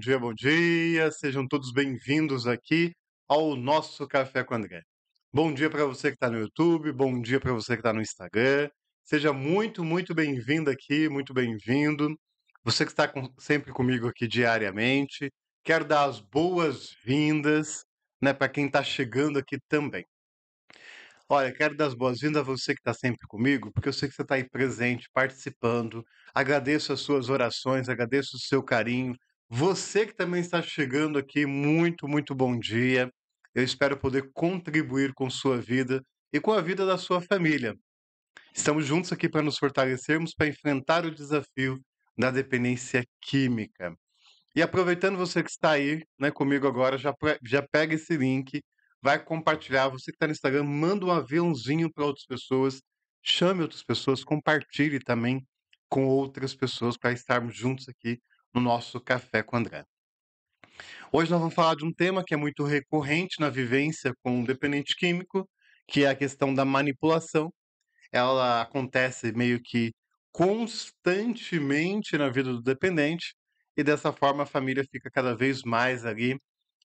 dia, bom dia. Sejam todos bem-vindos aqui ao nosso Café com André. Bom dia para você que está no YouTube, bom dia para você que está no Instagram. Seja muito, muito bem-vindo aqui, muito bem-vindo. Você que está com, sempre comigo aqui diariamente. Quero dar as boas-vindas né, para quem está chegando aqui também. Olha, quero dar as boas-vindas a você que está sempre comigo, porque eu sei que você está aí presente, participando. Agradeço as suas orações, agradeço o seu carinho, você que também está chegando aqui, muito, muito bom dia. Eu espero poder contribuir com sua vida e com a vida da sua família. Estamos juntos aqui para nos fortalecermos para enfrentar o desafio da dependência química. E aproveitando você que está aí né, comigo agora, já, já pega esse link, vai compartilhar. Você que está no Instagram, manda um aviãozinho para outras pessoas, chame outras pessoas, compartilhe também com outras pessoas para estarmos juntos aqui no nosso Café com André. Hoje nós vamos falar de um tema que é muito recorrente na vivência com o dependente químico, que é a questão da manipulação. Ela acontece meio que constantemente na vida do dependente e dessa forma a família fica cada vez mais ali,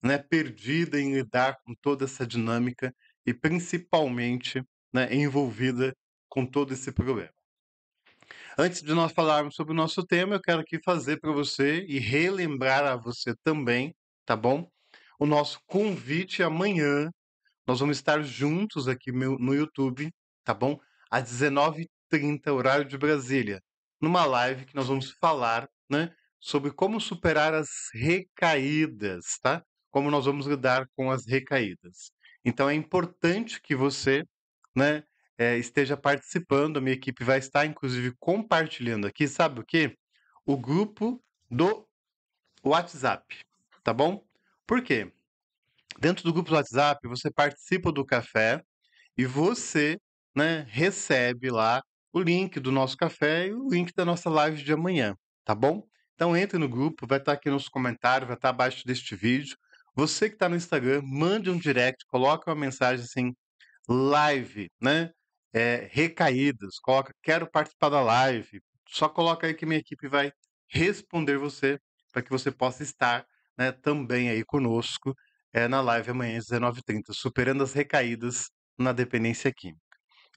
né, perdida em lidar com toda essa dinâmica e principalmente né, envolvida com todo esse problema. Antes de nós falarmos sobre o nosso tema, eu quero aqui fazer para você e relembrar a você também, tá bom? O nosso convite amanhã. Nós vamos estar juntos aqui no YouTube, tá bom? Às 19h30, horário de Brasília, numa live que nós vamos falar, né? Sobre como superar as recaídas, tá? Como nós vamos lidar com as recaídas. Então é importante que você, né? é, esteja participando. A minha equipe vai estar, inclusive, compartilhando aqui, sabe o quê? O grupo do WhatsApp, tá bom? Por quê? Dentro do grupo do WhatsApp, você participa do café e você né, recebe lá o link do nosso café e o link da nossa live de amanhã, tá bom? Então entre no grupo, vai estar aqui nos comentários, vai estar abaixo deste vídeo. Você que está no Instagram, mande um direct, coloque uma mensagem assim, live, né? é, recaídas, coloca quero participar da live, só coloca aí que minha equipe vai responder você para que você possa estar né, também aí conosco é, na live amanhã às 19h30, superando as recaídas na dependência química.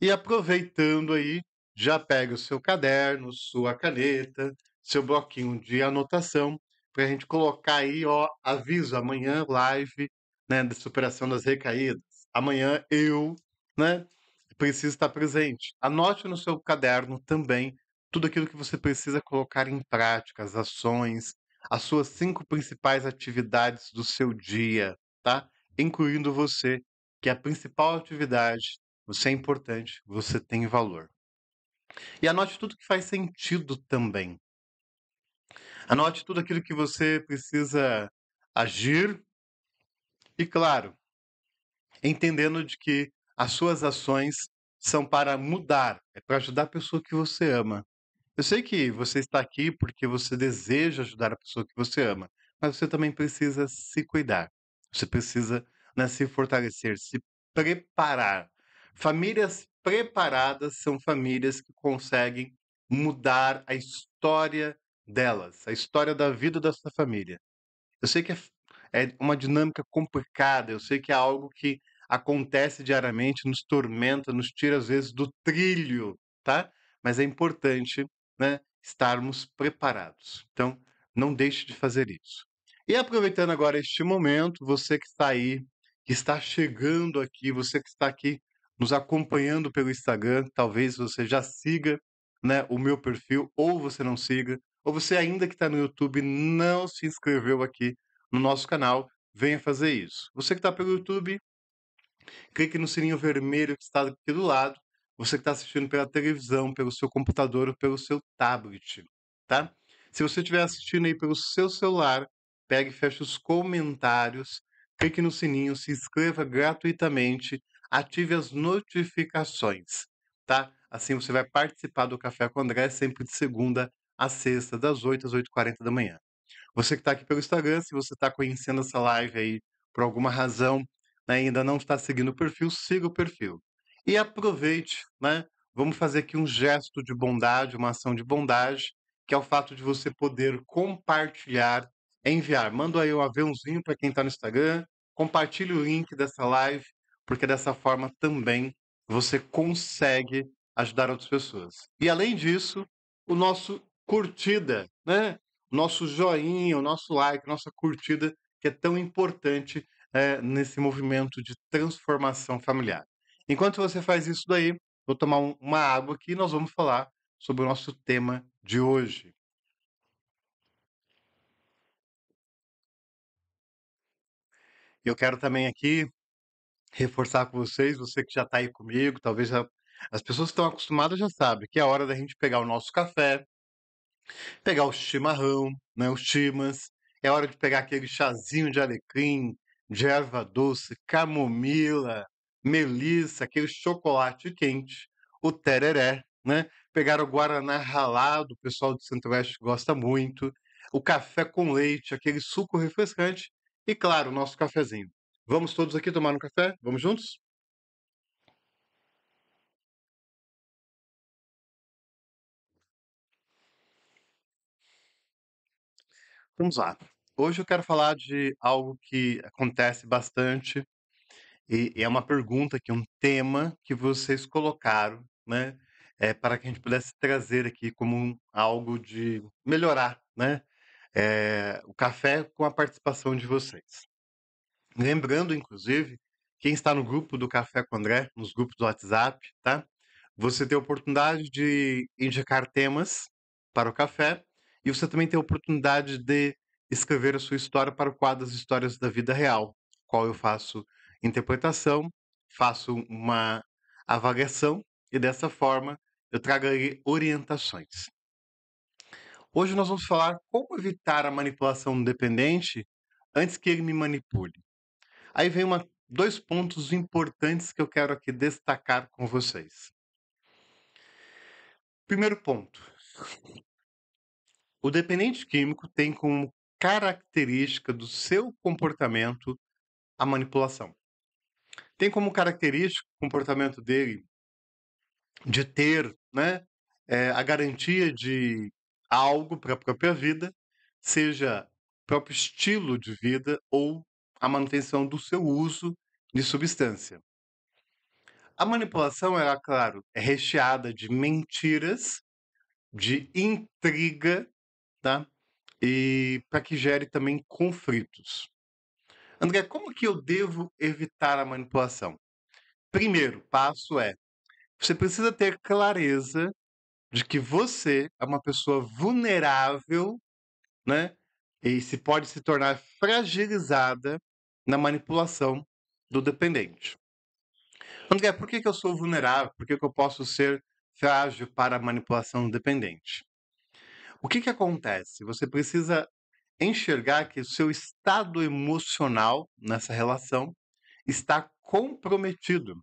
E aproveitando aí, já pega o seu caderno, sua caneta, seu bloquinho de anotação, para a gente colocar aí, ó, aviso, amanhã live né, de superação das recaídas. Amanhã eu, né, precisa estar presente. Anote no seu caderno também tudo aquilo que você precisa colocar em prática, as ações, as suas cinco principais atividades do seu dia, tá? Incluindo você, que é a principal atividade, você é importante, você tem valor. E anote tudo que faz sentido também. Anote tudo aquilo que você precisa agir e, claro, entendendo de que as suas ações são para mudar, é para ajudar a pessoa que você ama. Eu sei que você está aqui porque você deseja ajudar a pessoa que você ama, mas você também precisa se cuidar. Você precisa né, se fortalecer, se preparar. Famílias preparadas são famílias que conseguem mudar a história delas, a história da vida da sua família. Eu sei que é, é uma dinâmica complicada, eu sei que é algo que acontece diariamente, nos tormenta, nos tira às vezes do trilho, tá? Mas é importante, né, estarmos preparados. Então, não deixe de fazer isso. E aproveitando agora este momento, você que está aí, que está chegando aqui, você que está aqui nos acompanhando pelo Instagram, talvez você já siga né, o meu perfil, ou você não siga, ou você ainda que está no YouTube não se inscreveu aqui no nosso canal, venha fazer isso. Você que está pelo YouTube, clique no sininho vermelho que está aqui do lado, você que está assistindo pela televisão, pelo seu computador ou pelo seu tablet, tá? Se você estiver assistindo aí pelo seu celular, pegue e feche os comentários, clique no sininho, se inscreva gratuitamente, ative as notificações, tá? Assim você vai participar do Café com André sempre de segunda a sexta, das 8 às 8h40 da manhã. Você que está aqui pelo Instagram, se você está conhecendo essa live aí por alguma razão, né, ainda não está seguindo o perfil, siga o perfil. E aproveite, né? Vamos fazer aqui um gesto de bondade, uma ação de bondade, que é o fato de você poder compartilhar, enviar. Manda aí um aviãozinho para quem está no Instagram, compartilhe o link dessa live, porque dessa forma também você consegue ajudar outras pessoas. E além disso, o nosso curtida, né? Nosso joinha, o nosso like, nossa curtida, que é tão importante eh, nesse movimento de transformação familiar. Enquanto você faz isso daí, vou tomar um, uma água aqui e nós vamos falar sobre o nosso tema de hoje. Eu quero também aqui reforçar com vocês, você que já está aí comigo, talvez já, as pessoas que estão acostumadas já sabem que é hora da gente pegar o nosso café, pegar o chimarrão, né, os chimas, é hora de pegar aquele chazinho de alecrim, de erva doce, camomila, melissa, aquele chocolate quente, o tereré, né? Pegar o guaraná ralado, o pessoal do Centro-Oeste gosta muito, o café com leite, aquele suco refrescante e, claro, o nosso cafezinho. Vamos todos aqui tomar um café? Vamos juntos? Vamos lá. Hoje eu quero falar de algo que acontece bastante e e é uma pergunta que é um tema que vocês colocaram, né, É para que a gente pudesse trazer aqui como um algo de melhorar, né, eh, o café com a participação de vocês. Lembrando, inclusive, quem está no grupo do Café com o André, nos grupos do WhatsApp, tá? Você tem a oportunidade de indicar temas para o café e você também tem a oportunidade de escrever a sua história para o quadro das histórias da vida real, qual eu faço interpretação, faço uma avaliação e dessa forma eu aí orientações. Hoje nós vamos falar como evitar a manipulação do dependente antes que ele me manipule. Aí vem uma, dois pontos importantes que eu quero aqui destacar com vocês. Primeiro ponto: o dependente químico tem como característica do seu comportamento a manipulação. Tem como característica o comportamento dele de ter né, é, a garantia de algo para a própria vida, seja próprio estilo de vida ou a manutenção do seu uso de substância. A manipulação, ela, claro, é recheada de mentiras, de intriga, tá? e para que gere também conflitos. André, como que eu devo evitar a manipulação? Primeiro passo é: você precisa ter clareza de que você é uma pessoa vulnerável, né? E se pode se tornar fragilizada na manipulação do dependente. André, por que, que eu sou vulnerável? Por que, que eu posso ser frágil para a manipulação do dependente? O que, que acontece? Você precisa enxergar que o seu estado emocional nessa relação está comprometido.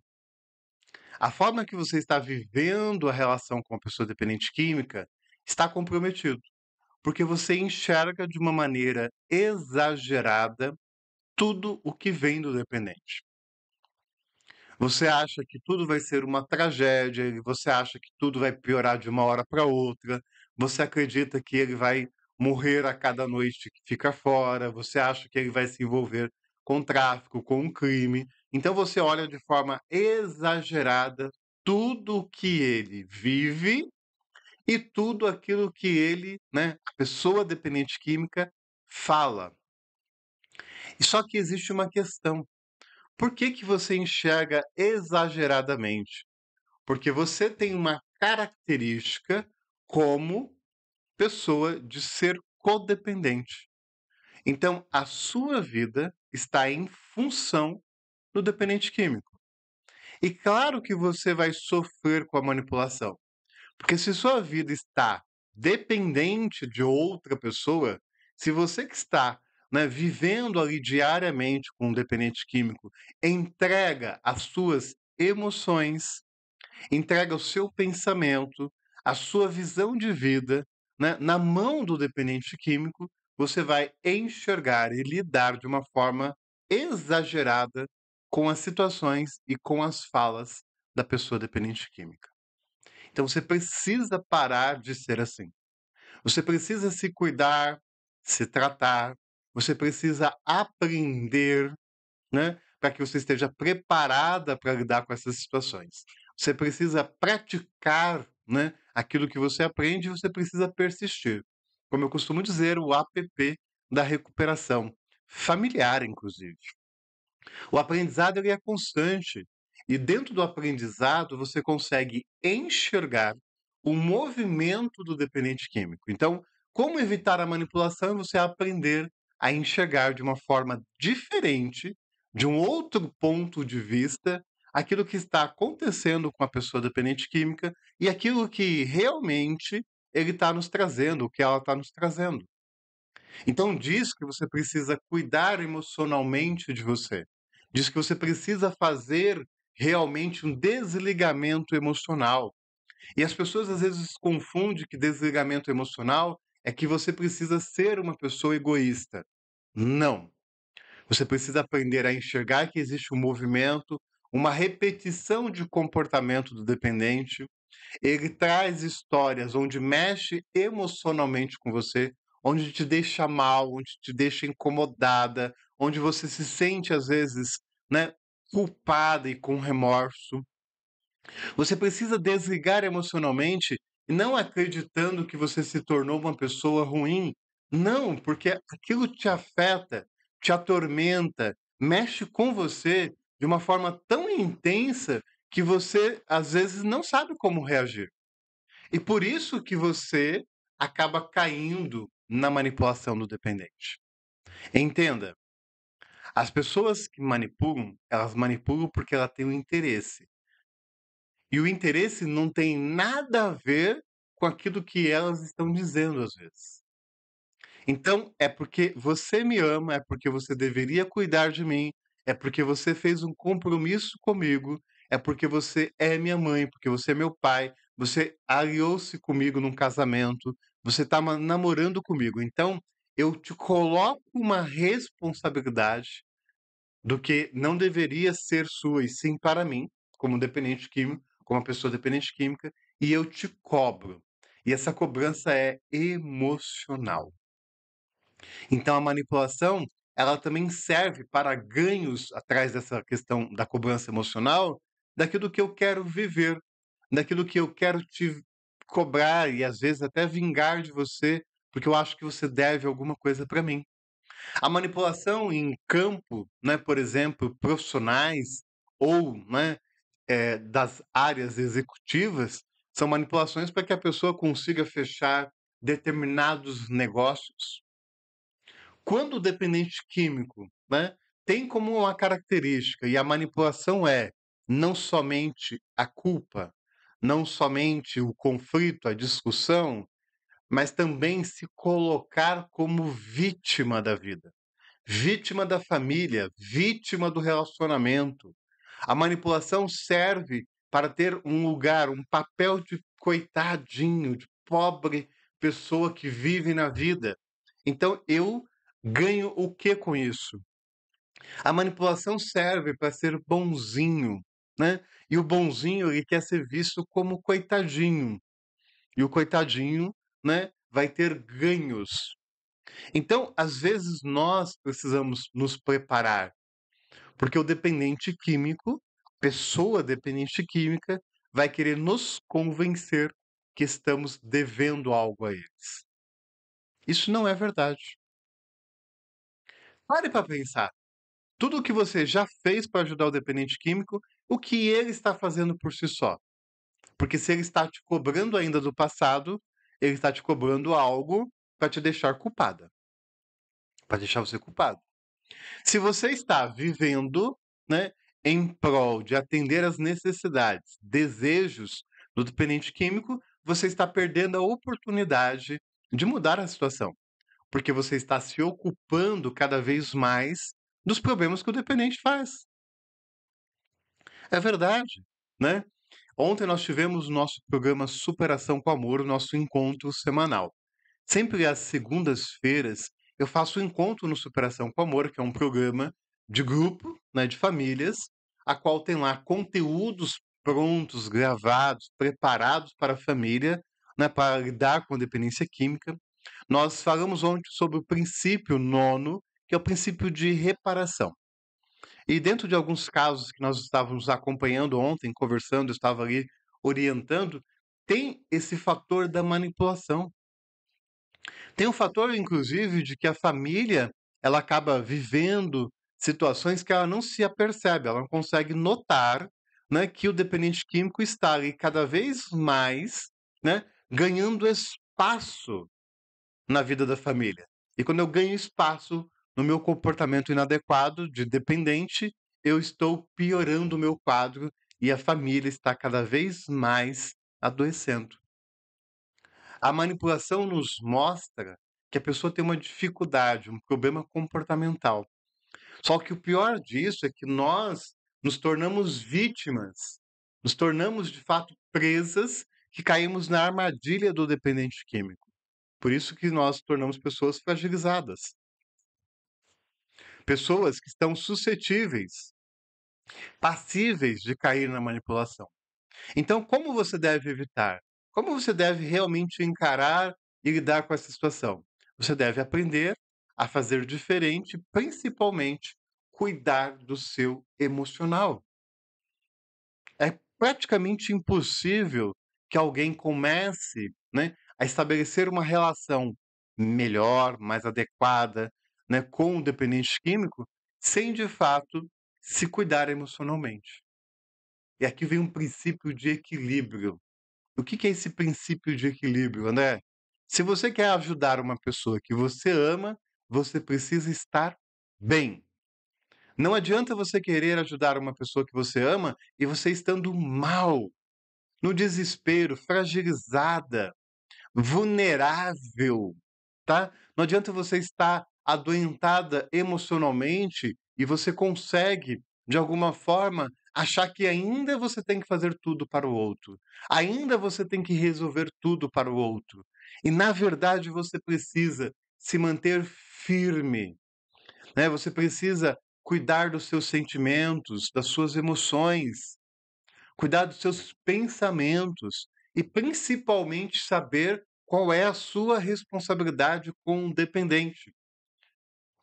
A forma que você está vivendo a relação com a pessoa dependente química está comprometido, porque você enxerga de uma maneira exagerada tudo o que vem do dependente. Você acha que tudo vai ser uma tragédia, você acha que tudo vai piorar de uma hora para outra, você acredita que ele vai morrer a cada noite que fica fora, você acha que ele vai se envolver com tráfico, com um crime. Então você olha de forma exagerada tudo o que ele vive e tudo aquilo que ele, né, a pessoa dependente química, fala. E só que existe uma questão. Por que, que você enxerga exageradamente? Porque você tem uma característica como pessoa de ser codependente. Então, a sua vida está em função do dependente químico. E claro que você vai sofrer com a manipulação. Porque se sua vida está dependente de outra pessoa, se você que está né, vivendo ali diariamente com um dependente químico entrega as suas emoções, entrega o seu pensamento, a sua visão de vida, né, na mão do dependente químico, você vai enxergar e lidar de uma forma exagerada com as situações e com as falas da pessoa dependente química. Então você precisa parar de ser assim. Você precisa se cuidar, se tratar, você precisa aprender, né, para que você esteja preparada para lidar com essas situações. Você precisa praticar, né, Aquilo que você aprende, você precisa persistir. Como eu costumo dizer, o APP da recuperação familiar, inclusive. O aprendizado ele é constante e dentro do aprendizado você consegue enxergar o movimento do dependente químico. Então, como evitar a manipulação? Você aprender a enxergar de uma forma diferente, de um outro ponto de vista, aquilo que está acontecendo com a pessoa dependente química e aquilo que realmente ele está nos trazendo, o que ela está nos trazendo. Então diz que você precisa cuidar emocionalmente de você. Diz que você precisa fazer realmente um desligamento emocional. E as pessoas às vezes confundem que desligamento emocional é que você precisa ser uma pessoa egoísta. Não. Você precisa aprender a enxergar que existe um movimento, uma repetição de comportamento do dependente. Ele traz histórias onde mexe emocionalmente com você, onde te deixa mal, onde te deixa incomodada, onde você se sente às vezes, né, culpada e com remorso. Você precisa desligar emocionalmente, não acreditando que você se tornou uma pessoa ruim. Não, porque aquilo te afeta, te atormenta, mexe com você de uma forma tão intensa que você às vezes não sabe como reagir. E por isso que você acaba caindo na manipulação do dependente. Entenda, as pessoas que manipulam, elas manipulam porque ela tem um interesse. E o interesse não tem nada a ver com aquilo que elas estão dizendo às vezes. Então, é porque você me ama, é porque você deveria cuidar de mim, é porque você fez um compromisso comigo, é porque você é minha mãe, porque você é meu pai, você aliou-se comigo num casamento, você está namorando comigo. Então, eu te coloco uma responsabilidade do que não deveria ser sua, e sim para mim, como dependente químico, como uma pessoa dependente química, e eu te cobro. E essa cobrança é emocional. Então, a manipulação ela também serve para ganhos atrás dessa questão da cobrança emocional, daquilo que eu quero viver, daquilo que eu quero te cobrar e às vezes até vingar de você, porque eu acho que você deve alguma coisa para mim. A manipulação em campo, né, por exemplo, profissionais ou né, é, das áreas executivas, são manipulações para que a pessoa consiga fechar determinados negócios, quando o dependente químico né, tem como uma característica, e a manipulação é não somente a culpa, não somente o conflito, a discussão, mas também se colocar como vítima da vida, vítima da família, vítima do relacionamento. A manipulação serve para ter um lugar, um papel de coitadinho, de pobre pessoa que vive na vida. Então eu Ganho o que com isso? A manipulação serve para ser bonzinho, né? E o bonzinho ele quer ser visto como coitadinho. E o coitadinho, né, vai ter ganhos. Então, às vezes nós precisamos nos preparar, porque o dependente químico, pessoa dependente química, vai querer nos convencer que estamos devendo algo a eles. Isso não é verdade. Pare para pensar. Tudo o que você já fez para ajudar o dependente químico, o que ele está fazendo por si só. Porque se ele está te cobrando ainda do passado, ele está te cobrando algo para te deixar culpada. Para deixar você culpado. Se você está vivendo né, em prol de atender as necessidades, desejos do dependente químico, você está perdendo a oportunidade de mudar a situação porque você está se ocupando cada vez mais dos problemas que o dependente faz. É verdade, né? Ontem nós tivemos o nosso programa Superação com Amor, o nosso encontro semanal. Sempre às segundas-feiras eu faço um encontro no Superação com Amor, que é um programa de grupo, né, de famílias, a qual tem lá conteúdos prontos, gravados, preparados para a família, né, para lidar com a dependência química. Nós falamos ontem sobre o princípio nono, que é o princípio de reparação. E dentro de alguns casos que nós estávamos acompanhando ontem, conversando, estava ali orientando, tem esse fator da manipulação. Tem um fator, inclusive, de que a família ela acaba vivendo situações que ela não se apercebe, ela não consegue notar né, que o dependente químico está ali cada vez mais né, ganhando espaço na vida da família. E quando eu ganho espaço no meu comportamento inadequado de dependente, eu estou piorando o meu quadro e a família está cada vez mais adoecendo. A manipulação nos mostra que a pessoa tem uma dificuldade, um problema comportamental. Só que o pior disso é que nós nos tornamos vítimas, nos tornamos de fato presas que caímos na armadilha do dependente químico. Por isso que nós tornamos pessoas fragilizadas. Pessoas que estão suscetíveis, passíveis de cair na manipulação. Então, como você deve evitar? Como você deve realmente encarar e lidar com essa situação? Você deve aprender a fazer diferente, principalmente cuidar do seu emocional. É praticamente impossível que alguém comece né, a estabelecer uma relação melhor, mais adequada né, com o dependente químico, sem de fato se cuidar emocionalmente. E aqui vem um princípio de equilíbrio. O que é esse princípio de equilíbrio, André? Se você quer ajudar uma pessoa que você ama, você precisa estar bem. Não adianta você querer ajudar uma pessoa que você ama e você estando mal, no desespero, fragilizada, vulnerável, tá? Não adianta você estar adoentada emocionalmente e você consegue, de alguma forma, achar que ainda você tem que fazer tudo para o outro, ainda você tem que resolver tudo para o outro. E, na verdade, você precisa se manter firme, né? você precisa cuidar dos seus sentimentos, das suas emoções, cuidar dos seus pensamentos, e principalmente saber qual é a sua responsabilidade com o dependente.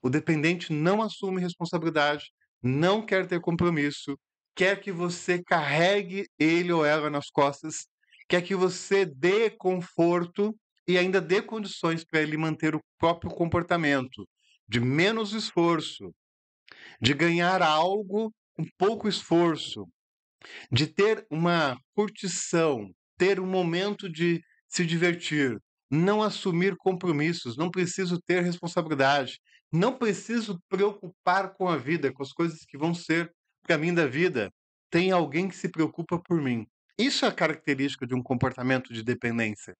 O dependente não assume responsabilidade, não quer ter compromisso, quer que você carregue ele ou ela nas costas, quer que você dê conforto e ainda dê condições para ele manter o próprio comportamento, de menos esforço, de ganhar algo com pouco esforço, de ter uma curtição, ter um momento de se divertir, não assumir compromissos, não preciso ter responsabilidade, não preciso preocupar com a vida, com as coisas que vão ser para mim da vida. Tem alguém que se preocupa por mim. Isso é característica de um comportamento de dependência.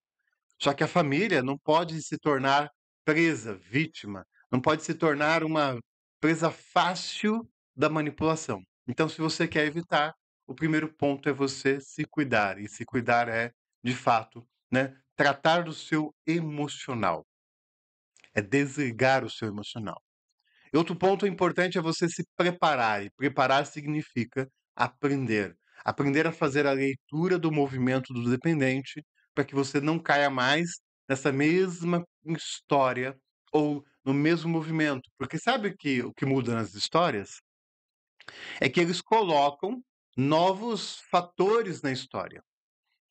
Só que a família não pode se tornar presa, vítima, não pode se tornar uma presa fácil da manipulação. Então, se você quer evitar, o primeiro ponto é você se cuidar. E se cuidar é, de fato, né, tratar do seu emocional. É desligar o seu emocional. E outro ponto importante é você se preparar. E preparar significa aprender. Aprender a fazer a leitura do movimento do dependente para que você não caia mais nessa mesma história ou no mesmo movimento. Porque sabe que o que muda nas histórias? É que eles colocam novos fatores na história.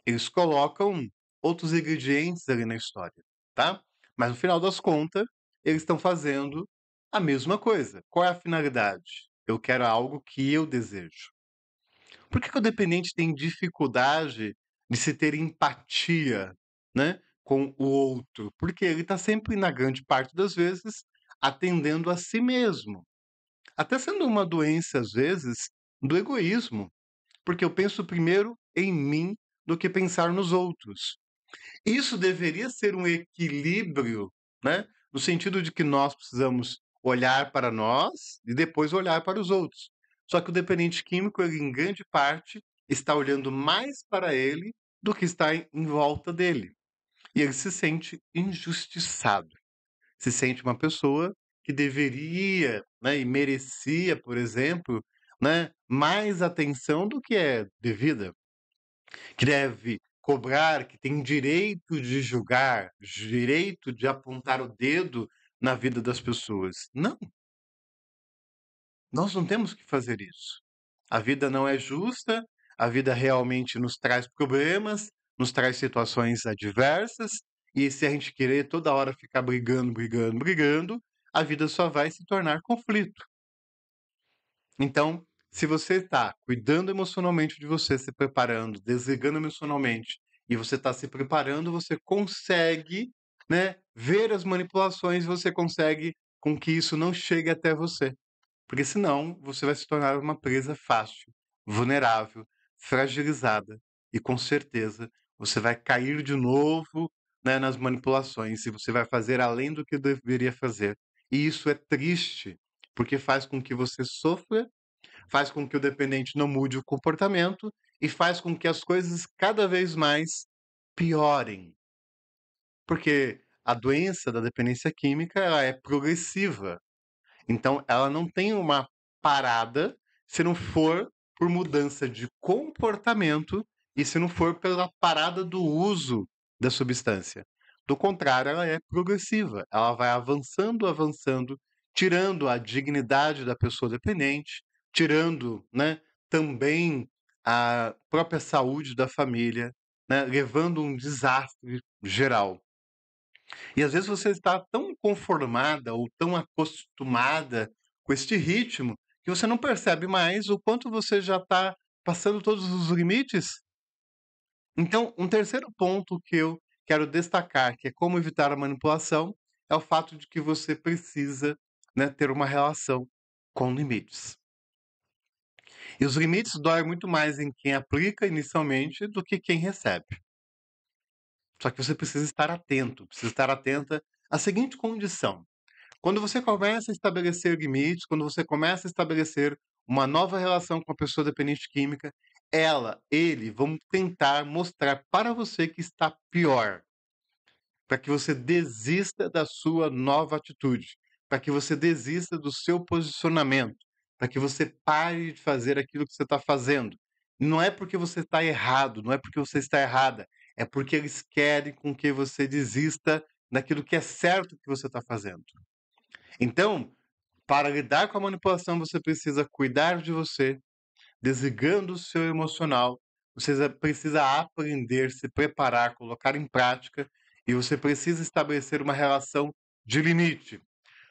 Eles colocam outros ingredientes ali na história, tá? Mas no final das contas, eles estão fazendo a mesma coisa. Qual é a finalidade? Eu quero algo que eu desejo. Por que, que o dependente tem dificuldade de se ter empatia né, com o outro? Porque ele está sempre, na grande parte das vezes, atendendo a si mesmo. Até sendo uma doença, às vezes, do egoísmo, porque eu penso primeiro em mim do que pensar nos outros. Isso deveria ser um equilíbrio, né? no sentido de que nós precisamos olhar para nós e depois olhar para os outros. Só que o dependente químico, ele, em grande parte, está olhando mais para ele do que está em, em volta dele. E ele se sente injustiçado. Se sente uma pessoa que deveria né, e merecia, por exemplo, né, mais atenção do que é devida, que deve cobrar, que tem direito de julgar, direito de apontar o dedo na vida das pessoas. Não. Nós não temos que fazer isso. A vida não é justa, a vida realmente nos traz problemas, nos traz situações adversas, e se a gente querer toda hora ficar brigando, brigando, brigando, a vida só vai se tornar conflito. Então, se você está cuidando emocionalmente de você, se preparando, desligando emocionalmente, e você está se preparando, você consegue né, ver as manipulações, você consegue com que isso não chegue até você. Porque senão você vai se tornar uma presa fácil, vulnerável, fragilizada. E com certeza você vai cair de novo né, nas manipulações e você vai fazer além do que deveria fazer. E isso é triste, porque faz com que você sofra faz com que o dependente não mude o comportamento e faz com que as coisas cada vez mais piorem. Porque a doença da dependência química ela é progressiva. Então, ela não tem uma parada se não for por mudança de comportamento e se não for pela parada do uso da substância. Do contrário, ela é progressiva. Ela vai avançando, avançando, tirando a dignidade da pessoa dependente, tirando né, também a própria saúde da família, né, levando um desastre geral. E às vezes você está tão conformada ou tão acostumada com este ritmo que você não percebe mais o quanto você já está passando todos os limites. Então, um terceiro ponto que eu quero destacar, que é como evitar a manipulação, é o fato de que você precisa né, ter uma relação com limites. E os limites doem muito mais em quem aplica inicialmente do que quem recebe. Só que você precisa estar atento, precisa estar atenta à seguinte condição. Quando você começa a estabelecer limites, quando você começa a estabelecer uma nova relação com a pessoa dependente química, ela, ele vão tentar mostrar para você que está pior, para que você desista da sua nova atitude, para que você desista do seu posicionamento, para que você pare de fazer aquilo que você está fazendo. Não é porque você está errado, não é porque você está errada, é porque eles querem com que você desista daquilo que é certo que você está fazendo. Então, para lidar com a manipulação, você precisa cuidar de você, desligando o seu emocional. Você precisa aprender, se preparar, colocar em prática e você precisa estabelecer uma relação de limite.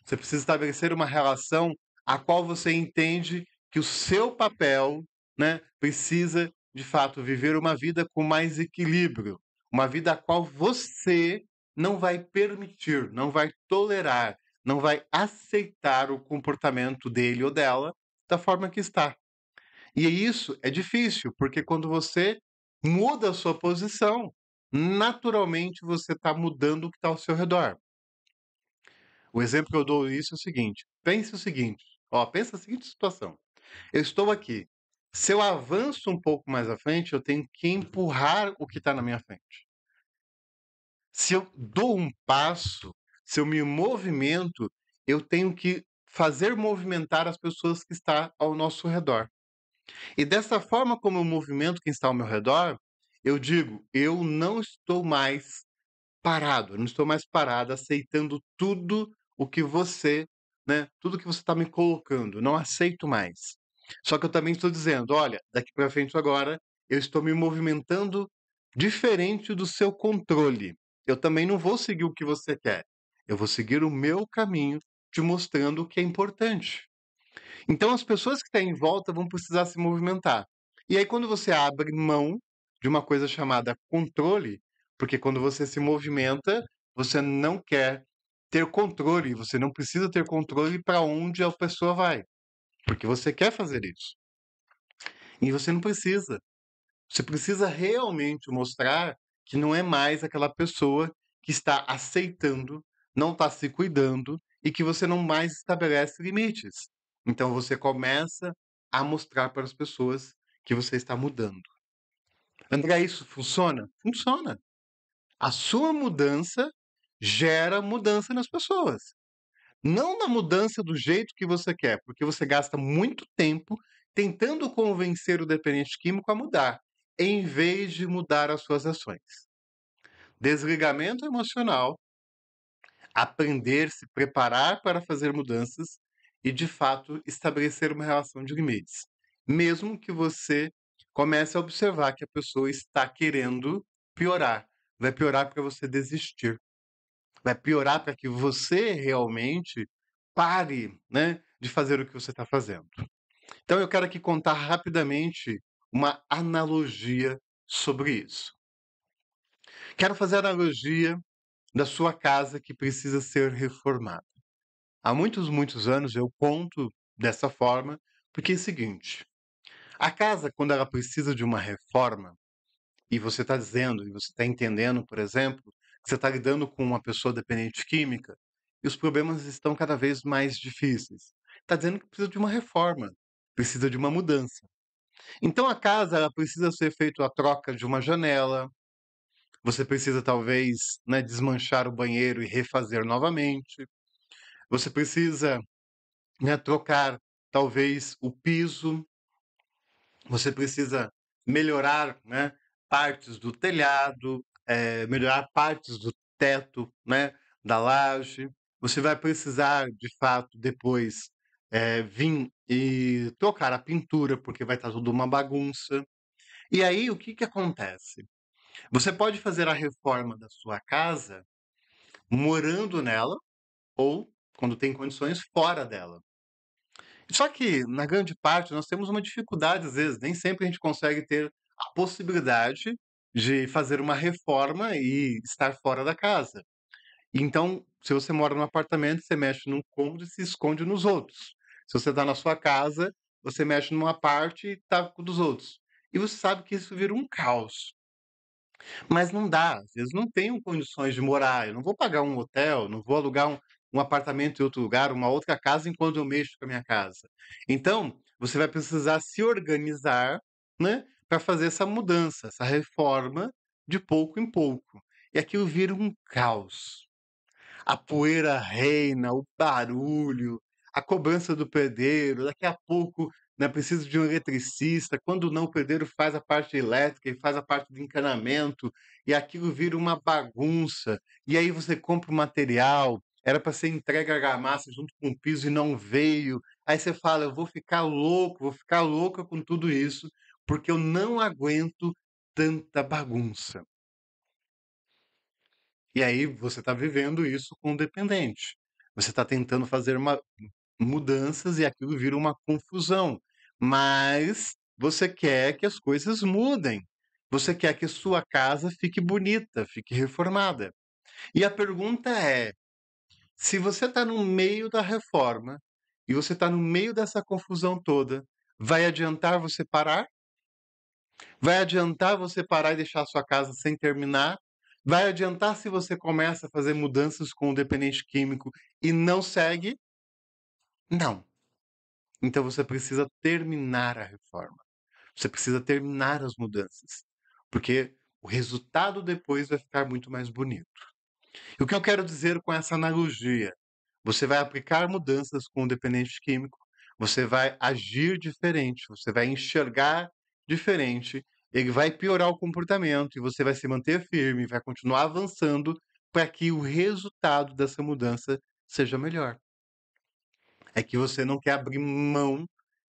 Você precisa estabelecer uma relação a qual você entende que o seu papel né, precisa, de fato, viver uma vida com mais equilíbrio, uma vida a qual você não vai permitir, não vai tolerar, não vai aceitar o comportamento dele ou dela da forma que está. E isso é difícil, porque quando você muda a sua posição, naturalmente você está mudando o que está ao seu redor. O exemplo que eu dou isso é o seguinte: pense o seguinte: Ó, pensa a seguinte situação. Eu estou aqui. Se eu avanço um pouco mais à frente, eu tenho que empurrar o que está na minha frente. Se eu dou um passo, se eu me movimento, eu tenho que fazer movimentar as pessoas que estão ao nosso redor. E dessa forma como eu movimento quem está ao meu redor, eu digo, eu não estou mais parado, eu não estou mais parado aceitando tudo o que você né? Tudo que você está me colocando, não aceito mais. Só que eu também estou dizendo, olha, daqui para frente agora eu estou me movimentando diferente do seu controle. Eu também não vou seguir o que você quer. Eu vou seguir o meu caminho, te mostrando o que é importante. Então as pessoas que estão em volta vão precisar se movimentar. E aí quando você abre mão de uma coisa chamada controle, porque quando você se movimenta, você não quer ter controle. Você não precisa ter controle para onde a pessoa vai, porque você quer fazer isso. E você não precisa. Você precisa realmente mostrar que não é mais aquela pessoa que está aceitando, não está se cuidando e que você não mais estabelece limites. Então você começa a mostrar para as pessoas que você está mudando. André, isso funciona? Funciona. A sua mudança gera mudança nas pessoas. Não na mudança do jeito que você quer, porque você gasta muito tempo tentando convencer o dependente químico a mudar, em vez de mudar as suas ações. Desligamento emocional, aprender, se preparar para fazer mudanças e, de fato, estabelecer uma relação de limites. Mesmo que você comece a observar que a pessoa está querendo piorar, vai piorar para você desistir vai piorar para que você realmente pare né, de fazer o que você está fazendo. Então eu quero aqui contar rapidamente uma analogia sobre isso. Quero fazer a analogia da sua casa que precisa ser reformada. Há muitos, muitos anos eu conto dessa forma, porque é o seguinte: a casa, quando ela precisa de uma reforma, e você está dizendo, e você está entendendo, por exemplo, você está lidando com uma pessoa dependente química e os problemas estão cada vez mais difíceis. Está dizendo que precisa de uma reforma, precisa de uma mudança. Então a casa ela precisa ser feita a troca de uma janela. Você precisa talvez né, desmanchar o banheiro e refazer novamente. Você precisa né, trocar talvez o piso. Você precisa melhorar né, partes do telhado. Eh, melhorar partes do teto, né, da laje. Você vai precisar, de fato, depois eh, vir e trocar a pintura, porque vai estar tudo uma bagunça. E aí, o que, que acontece? Você pode fazer a reforma da sua casa morando nela ou, quando tem condições, fora dela. Só que, na grande parte, nós temos uma dificuldade, às vezes, nem sempre a gente consegue ter a possibilidade de fazer uma reforma e estar fora da casa. Então, se você mora num apartamento, você mexe num cômodo e se esconde nos outros. Se você está na sua casa, você mexe numa parte e está com os outros. E você sabe que isso vira um caos. Mas não dá, às vezes não tenho condições de morar. Eu não vou pagar um hotel, não vou alugar um, um apartamento em outro lugar, uma outra casa, enquanto eu mexo com a minha casa. Então, você vai precisar se organizar né, para fazer essa mudança, essa reforma de pouco em pouco. E aquilo vira um caos. A poeira reina, o barulho, a cobrança do pedreiro, daqui a pouco né, precisa de um eletricista, quando não, o pedreiro faz a parte elétrica e faz a parte do encanamento, e aquilo vira uma bagunça. E aí você compra o material, era para ser entregue a argamassa junto com o piso e não veio. Aí você fala, eu vou ficar louco, vou ficar louca com tudo isso, porque eu não aguento tanta bagunça. E aí você está vivendo isso com o dependente. Você está tentando fazer uma, mudanças e aquilo vira uma confusão. Mas você quer que as coisas mudem. Você quer que sua casa fique bonita, fique reformada. E a pergunta é: se você está no meio da reforma e você está no meio dessa confusão toda, vai adiantar você parar? Vai adiantar você parar e deixar a sua casa sem terminar? Vai adiantar se você começa a fazer mudanças com o dependente químico e não segue? Não. Então você precisa terminar a reforma. Você precisa terminar as mudanças. Porque o resultado depois vai ficar muito mais bonito. E o que eu quero dizer com essa analogia? Você vai aplicar mudanças com o dependente químico, você vai agir diferente, você vai enxergar diferente, ele vai piorar o comportamento e você vai se manter firme, vai continuar avançando para que o resultado dessa mudança seja melhor. É que você não quer abrir mão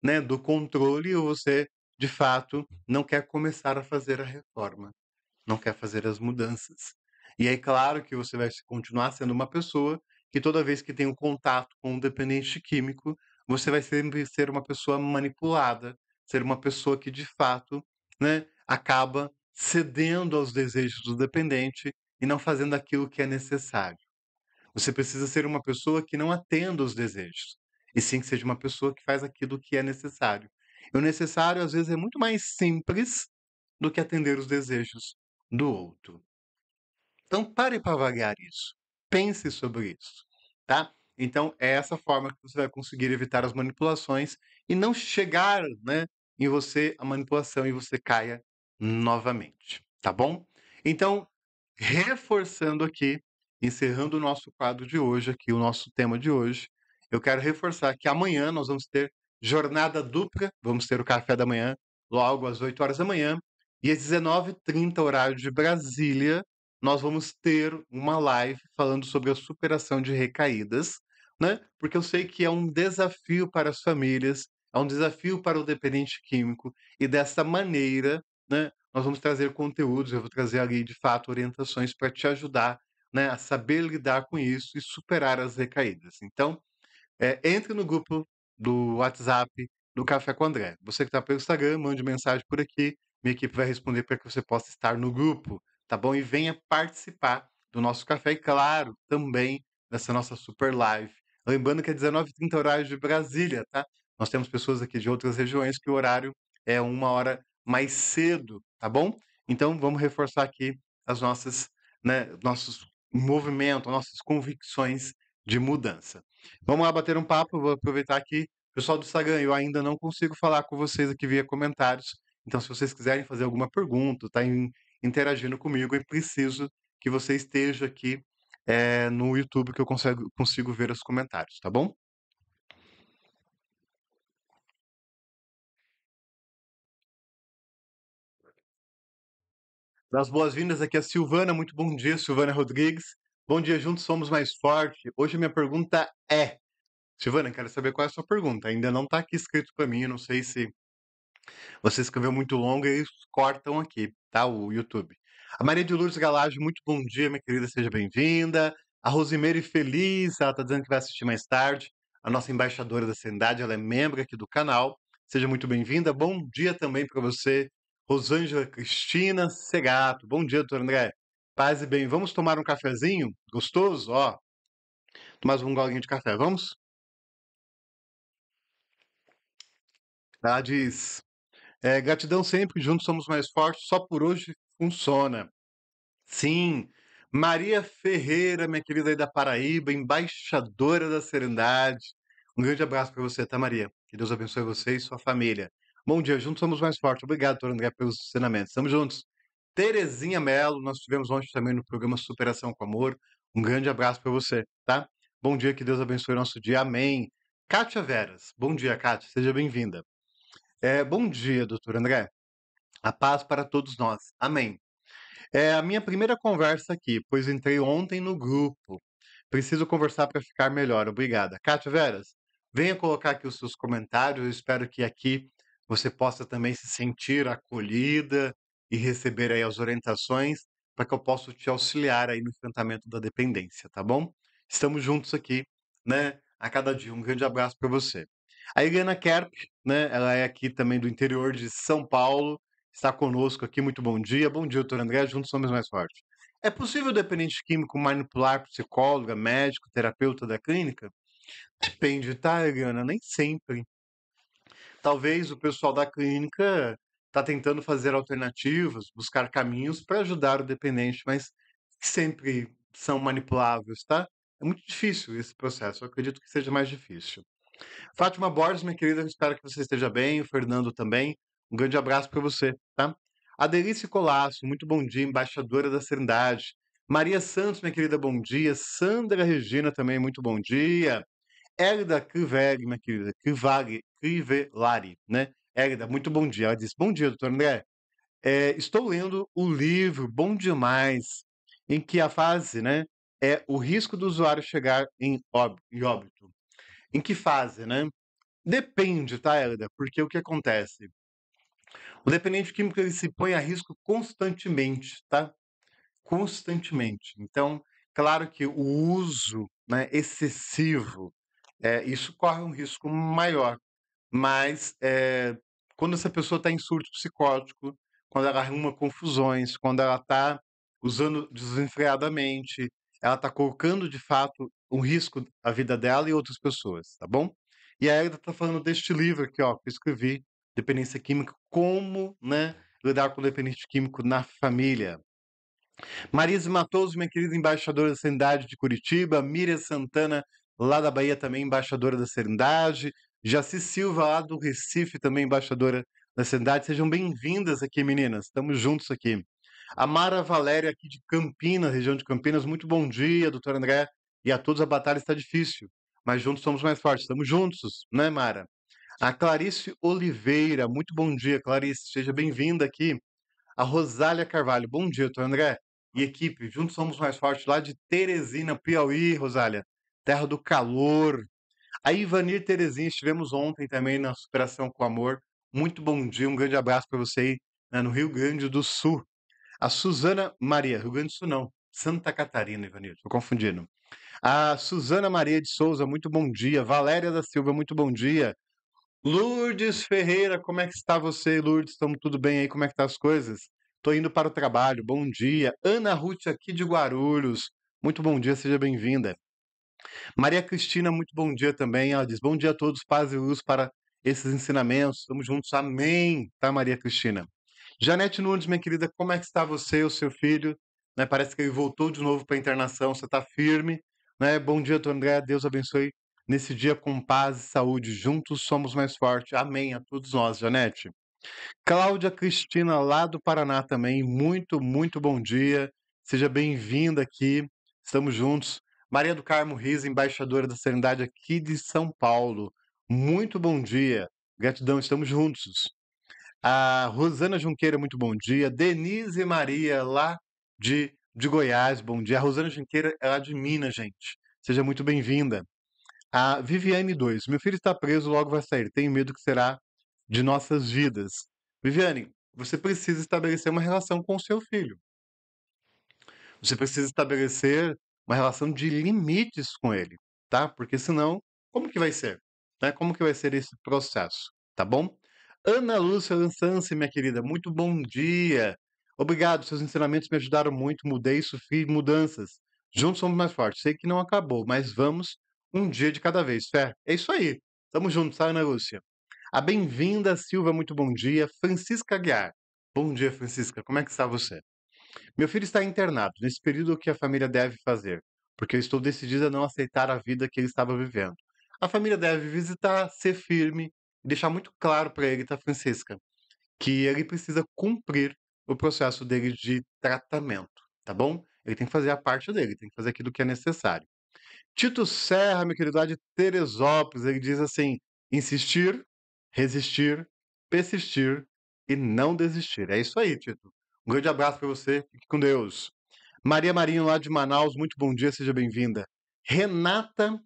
né, do controle ou você, de fato, não quer começar a fazer a reforma, não quer fazer as mudanças. E é claro que você vai continuar sendo uma pessoa que toda vez que tem um contato com um dependente químico, você vai sempre ser uma pessoa manipulada, ser uma pessoa que, de fato, né, acaba cedendo aos desejos do dependente e não fazendo aquilo que é necessário. Você precisa ser uma pessoa que não atenda aos desejos, e sim que seja uma pessoa que faz aquilo que é necessário. E o necessário, às vezes, é muito mais simples do que atender os desejos do outro. Então, pare para avaliar isso. Pense sobre isso, tá? Então, é essa forma que você vai conseguir evitar as manipulações e não chegar né, em você a manipulação e você caia novamente, tá bom? Então, reforçando aqui, encerrando o nosso quadro de hoje, aqui o nosso tema de hoje, eu quero reforçar que amanhã nós vamos ter jornada dupla, vamos ter o café da manhã logo às 8 horas da manhã e às 19h30, horário de Brasília, nós vamos ter uma live falando sobre a superação de recaídas, né? Porque eu sei que é um desafio para as famílias é um desafio para o dependente químico e dessa maneira, né, nós vamos trazer conteúdos, eu vou trazer ali de fato orientações para te ajudar né, a saber lidar com isso e superar as recaídas. Então, é, entre no grupo do WhatsApp do Café com André. Você que está pelo Instagram, mande mensagem por aqui, minha equipe vai responder para que você possa estar no grupo, tá bom? E venha participar do nosso café e, claro, também dessa nossa super live. Lembrando que é 19h30 horário de Brasília, tá? Nós temos pessoas aqui de outras regiões que o horário é uma hora mais cedo, tá bom? Então vamos reforçar aqui as nossas, né, nossos movimentos, nossas convicções de mudança. Vamos lá bater um papo, vou aproveitar aqui. Pessoal do Instagram, eu ainda não consigo falar com vocês aqui via comentários, então se vocês quiserem fazer alguma pergunta, tá interagindo comigo, eu preciso que você esteja aqui é, no YouTube que eu consigo, consigo ver os comentários, tá bom? das boas-vindas aqui é a Silvana. Muito bom dia, Silvana Rodrigues. Bom dia, juntos somos mais forte. Hoje minha pergunta é, Silvana, quero saber qual é a sua pergunta. Ainda não está aqui escrito para mim, eu não sei se você escreveu muito longo e eles cortam aqui, tá? O YouTube. A Maria de Lourdes Galage, muito bom dia, minha querida, seja bem-vinda. A Rosimeire Feliz, ela está dizendo que vai assistir mais tarde. A nossa embaixadora da Sendade, ela é membro aqui do canal. Seja muito bem-vinda. Bom dia também para você, Rosângela Cristina Segato. Bom dia, doutor André. Paz e bem. Vamos tomar um cafezinho? Gostoso? Ó. Tomar um golinho de café, vamos? Ela diz: é, gratidão sempre, juntos somos mais fortes, só por hoje funciona. Sim, Maria Ferreira, minha querida aí da Paraíba, embaixadora da Serenidade. Um grande abraço para você, tá, Maria? Que Deus abençoe você e sua família. Bom dia, juntos somos mais fortes. Obrigado, doutor André, pelos ensinamentos. Estamos juntos. Terezinha Melo, nós tivemos ontem também no programa Superação com Amor. Um grande abraço para você, tá? Bom dia, que Deus abençoe o nosso dia. Amém. Kátia Veras, bom dia, Kátia, seja bem-vinda. É, bom dia, doutor André. A paz para todos nós. Amém. É a minha primeira conversa aqui, pois entrei ontem no grupo. Preciso conversar para ficar melhor. Obrigada. Kátia Veras, venha colocar aqui os seus comentários. Eu espero que aqui você possa também se sentir acolhida e receber aí as orientações para que eu possa te auxiliar aí no enfrentamento da dependência, tá bom? Estamos juntos aqui, né? A cada dia. Um grande abraço para você. A Helena Kerp, né? Ela é aqui também do interior de São Paulo, está conosco aqui. Muito bom dia. Bom dia, doutor André. Juntos somos mais fortes. É possível o dependente químico manipular psicóloga, médico, terapeuta da clínica? Depende, tá, Eliana? Nem sempre. Talvez o pessoal da clínica está tentando fazer alternativas, buscar caminhos para ajudar o dependente, mas sempre são manipuláveis, tá? É muito difícil esse processo, eu acredito que seja mais difícil. Fátima Borges, minha querida, espero que você esteja bem, o Fernando também. Um grande abraço para você, tá? Adelice Colasso, muito bom dia, embaixadora da Serenidade. Maria Santos, minha querida, bom dia. Sandra Regina também, muito bom dia. Hélida Criveg, minha querida, Crivag, Crivellari, né? Érida, é muito bom dia. Ela disse: Bom dia, doutor André. É, estou lendo o livro Bom Demais, em que a fase né, é o risco do usuário chegar em óbito. Em que fase, né? Depende, tá, Elida? Porque o que acontece? O dependente químico ele se põe a risco constantemente, tá? Constantemente. Então, claro que o uso né, excessivo, é, isso corre um risco maior. Mas é, quando essa pessoa está em surto psicótico, quando ela arruma confusões, quando ela está usando desenfreadamente, ela está colocando de fato um risco à vida dela e outras pessoas, tá bom? E a ela está falando deste livro aqui, ó, que eu escrevi, Dependência Química, como né, lidar com o dependente químico na família. Marise Matoso, minha querida embaixadora da Sanidade de Curitiba, Miriam Santana, lá da Bahia também, embaixadora da Sanidade, Jaci Silva, lá do Recife, também embaixadora da cidade. Sejam bem-vindas aqui, meninas. Estamos juntos aqui. A Mara Valéria, aqui de Campinas, região de Campinas. Muito bom dia, doutor André. E a todos, a batalha está difícil, mas juntos somos mais fortes. Estamos juntos, né, Mara? A Clarice Oliveira, muito bom dia, Clarice. Seja bem-vinda aqui. A Rosália Carvalho, bom dia, doutor André. E equipe, juntos somos mais fortes, lá de Teresina, Piauí, Rosália. Terra do calor, a Ivanir Terezinha, estivemos ontem também na Superação com Amor. Muito bom dia, um grande abraço para você aí né, no Rio Grande do Sul. A Suzana Maria, Rio Grande do Sul não, Santa Catarina, Ivanir, estou confundindo. A Suzana Maria de Souza, muito bom dia. Valéria da Silva, muito bom dia. Lourdes Ferreira, como é que está você, Lourdes? Estamos tudo bem aí? Como é que tá as coisas? Estou indo para o trabalho, bom dia. Ana Ruth aqui de Guarulhos, muito bom dia, seja bem-vinda. Maria Cristina, muito bom dia também. Ela diz: Bom dia a todos, paz e luz para esses ensinamentos. Estamos juntos, amém, tá, Maria Cristina? Janete Nunes, minha querida, como é que está você, o seu filho? Né, parece que ele voltou de novo para a internação, você está firme. Né? Bom dia, Antônio André, Deus abençoe nesse dia com paz e saúde. Juntos somos mais fortes. Amém a todos nós, Janete. Cláudia Cristina, lá do Paraná também, muito, muito bom dia. Seja bem-vinda aqui. Estamos juntos. Maria do Carmo Riz, embaixadora da Serenidade aqui de São Paulo. Muito bom dia. Gratidão, estamos juntos. A Rosana Junqueira, muito bom dia. Denise Maria, lá de, de Goiás, bom dia. A Rosana Junqueira é lá de Minas, gente. Seja muito bem-vinda. A Viviane 2, meu filho está preso, logo vai sair. Tenho medo que será de nossas vidas. Viviane, você precisa estabelecer uma relação com o seu filho. Você precisa estabelecer uma relação de limites com ele, tá? Porque senão, como que vai ser? Né? Como que vai ser esse processo, tá bom? Ana Lúcia Lansance, minha querida, muito bom dia. Obrigado, seus ensinamentos me ajudaram muito, mudei, sofri mudanças. Juntos somos mais fortes. Sei que não acabou, mas vamos um dia de cada vez, fé. É isso aí. Tamo junto, tá, Ana Lúcia? A bem-vinda, Silva, muito bom dia. Francisca Aguiar. Bom dia, Francisca. Como é que está você? Meu filho está internado. Nesse período, o que a família deve fazer? Porque eu estou decidida a não aceitar a vida que ele estava vivendo. A família deve visitar, ser firme, deixar muito claro para ele, tá, Francisca, que ele precisa cumprir o processo dele de tratamento, tá bom? Ele tem que fazer a parte dele, tem que fazer aquilo que é necessário. Tito Serra, meu querido, lá de Teresópolis, ele diz assim: insistir, resistir, persistir e não desistir. É isso aí, Tito. Um grande abraço para você, fique com Deus. Maria Marinho, lá de Manaus, muito bom dia, seja bem-vinda. Renata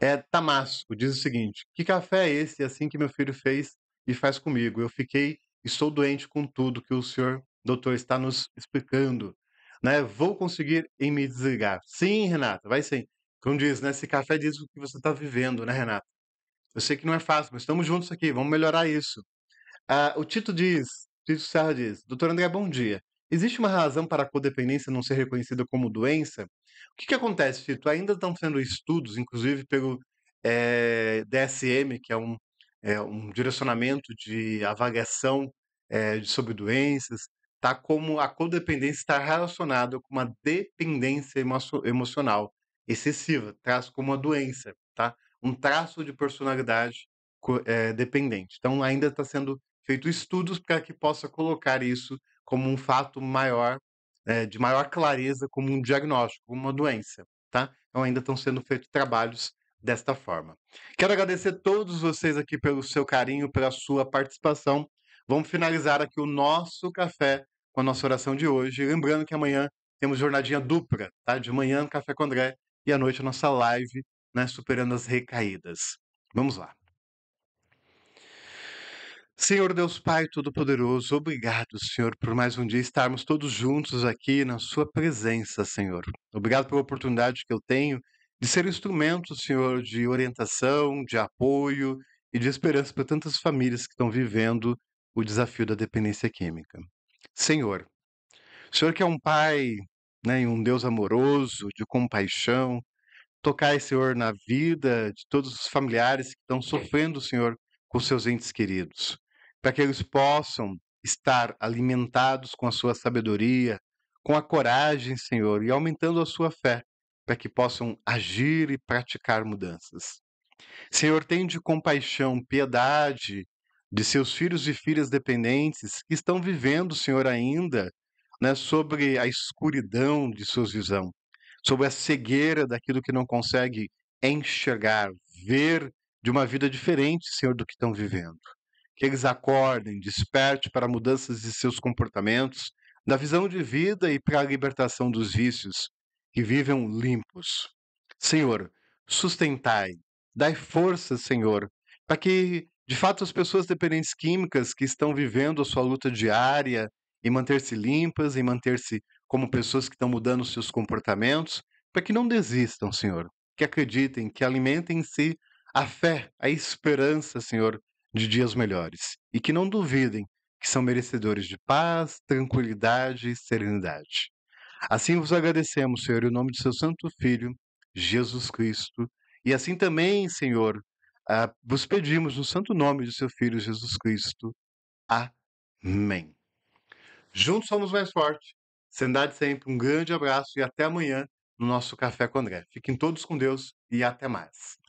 é, Tamasco diz o seguinte: Que café é esse assim que meu filho fez e faz comigo? Eu fiquei, estou doente com tudo que o senhor doutor está nos explicando. Né? Vou conseguir em me desligar. Sim, Renata, vai sim. Como diz, né? Esse café diz o que você está vivendo, né, Renata? Eu sei que não é fácil, mas estamos juntos aqui, vamos melhorar isso. Ah, o Tito diz: Cris Serra diz: Doutor André, bom dia. Existe uma razão para a codependência não ser reconhecida como doença? O que, que acontece, Tito? Ainda estão sendo estudos, inclusive pelo é, eh, DSM, que é um, é, um direcionamento de avaliação é, de, sobre doenças, tá como a codependência está relacionada com uma dependência emo emocional excessiva, traz como uma doença, tá? Um traço de personalidade é, dependente. Então ainda está sendo feito estudos para que possa colocar isso como um fato maior, é, de maior clareza, como um diagnóstico, como uma doença. Tá? Então ainda estão sendo feitos trabalhos desta forma. Quero agradecer a todos vocês aqui pelo seu carinho, pela sua participação. Vamos finalizar aqui o nosso café com a nossa oração de hoje. Lembrando que amanhã temos jornadinha dupla, tá? De manhã, Café com André, e à noite a nossa live, né? Superando as recaídas. Vamos lá. Senhor Deus Pai Todo-Poderoso, obrigado, Senhor, por mais um dia estarmos todos juntos aqui na Sua presença, Senhor. Obrigado pela oportunidade que eu tenho de ser instrumento, Senhor, de orientação, de apoio e de esperança para tantas famílias que estão vivendo o desafio da dependência química. Senhor, o Senhor que é um Pai né, um Deus amoroso, de compaixão, tocar, Senhor, na vida de todos os familiares que estão sofrendo, Senhor, com seus entes queridos para que eles possam estar alimentados com a sua sabedoria, com a coragem, Senhor, e aumentando a sua fé, para que possam agir e praticar mudanças. Senhor, tem de compaixão, piedade de seus filhos e filhas dependentes que estão vivendo, Senhor, ainda né, sobre a escuridão de suas visão, sobre a cegueira daquilo que não consegue enxergar, ver de uma vida diferente, Senhor, do que estão vivendo que eles acordem, desperte para mudanças de seus comportamentos, da visão de vida e para a libertação dos vícios, que vivam limpos. Senhor, sustentai, dai força, Senhor, para que de fato as pessoas dependentes químicas que estão vivendo a sua luta diária e manter-se limpas e manter-se como pessoas que estão mudando seus comportamentos, para que não desistam, Senhor, que acreditem, que alimentem se a fé, a esperança, Senhor, de dias melhores e que não duvidem que são merecedores de paz, tranquilidade e serenidade. Assim vos agradecemos, Senhor, em nome de seu Santo Filho, Jesus Cristo, e assim também, Senhor, ah, vos pedimos no santo nome de seu Filho Jesus Cristo. Amém. Juntos somos mais fortes. Sendade sempre, um grande abraço e até amanhã no nosso Café com André. Fiquem todos com Deus e até mais.